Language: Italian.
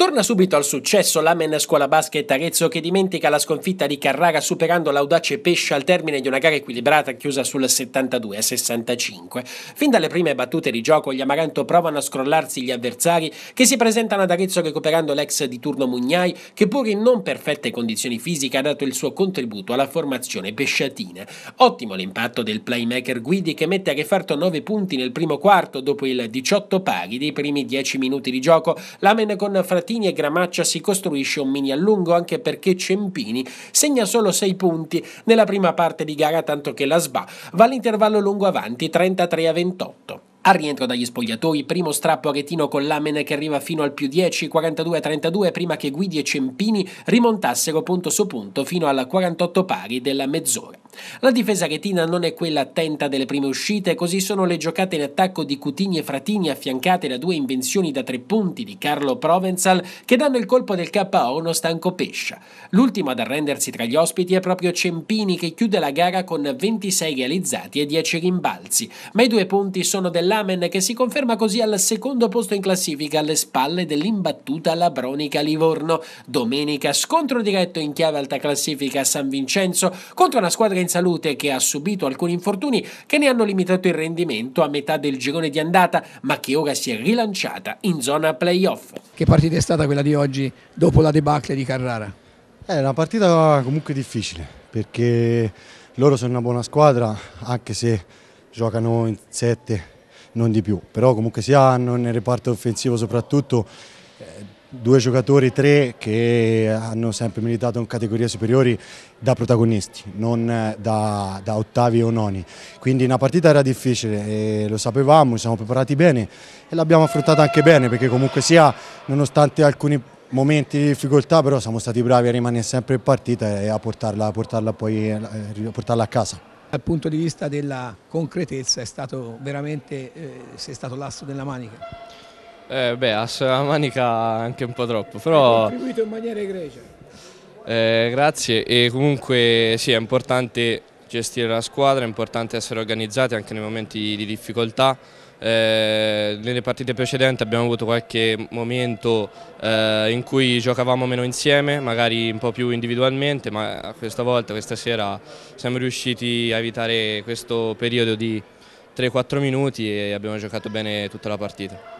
Torna subito al successo l'Amen Scuola Basket Arezzo che dimentica la sconfitta di Carrara superando l'audace pesce al termine di una gara equilibrata chiusa sul 72 65. Fin dalle prime battute di gioco gli Amaranto provano a scrollarsi gli avversari che si presentano ad Arezzo recuperando l'ex di turno Mugnai che pur in non perfette condizioni fisiche ha dato il suo contributo alla formazione pesciatina. Ottimo l'impatto del playmaker Guidi che mette a refarto 9 punti nel primo quarto dopo il 18 pari dei primi 10 minuti di gioco. L'Amen con fratelli Martini e Gramaccia si costruisce un mini allungo anche perché Cempini segna solo 6 punti nella prima parte di gara tanto che la SBA va all'intervallo lungo avanti 33 a 28. Al rientro dagli spogliatoi, primo strappo a aretino con Lamen che arriva fino al più 10, 42 a 32 prima che Guidi e Cempini rimontassero punto su punto fino alla 48 pari della mezz'ora. La difesa retina non è quella attenta delle prime uscite, così sono le giocate in attacco di Cutigni e Fratini affiancate da due invenzioni da tre punti di Carlo Provenzal che danno il colpo del KO uno stanco pescia. L'ultimo ad arrendersi tra gli ospiti è proprio Cempini che chiude la gara con 26 realizzati e 10 rimbalzi, ma i due punti sono dell'Amen che si conferma così al secondo posto in classifica alle spalle dell'imbattuta Labronica Livorno. Domenica scontro diretto in chiave alta classifica a San Vincenzo contro una squadra in salute che ha subito alcuni infortuni che ne hanno limitato il rendimento a metà del girone di andata, ma che ora si è rilanciata in zona playoff. Che partita è stata quella di oggi dopo la debacle di Carrara? È eh, una partita comunque difficile perché loro sono una buona squadra anche se giocano in 7 non di più, però comunque si hanno nel reparto offensivo soprattutto eh, due giocatori, tre, che hanno sempre militato in categorie superiori da protagonisti, non da, da ottavi o noni. Quindi una partita era difficile, lo sapevamo, ci siamo preparati bene e l'abbiamo affrontata anche bene perché comunque sia, nonostante alcuni momenti di difficoltà, però siamo stati bravi a rimanere sempre in partita e a portarla, a portarla, poi, eh, a portarla a casa. Dal punto di vista della concretezza è stato veramente eh, sei stato l'astro della manica. Eh, beh, assare la manica anche un po' troppo, però... Hai contribuito in maniera egregia. Eh, grazie e comunque sì, è importante gestire la squadra, è importante essere organizzati anche nei momenti di difficoltà. Eh, nelle partite precedenti abbiamo avuto qualche momento eh, in cui giocavamo meno insieme, magari un po' più individualmente, ma questa volta, questa sera, siamo riusciti a evitare questo periodo di 3-4 minuti e abbiamo giocato bene tutta la partita.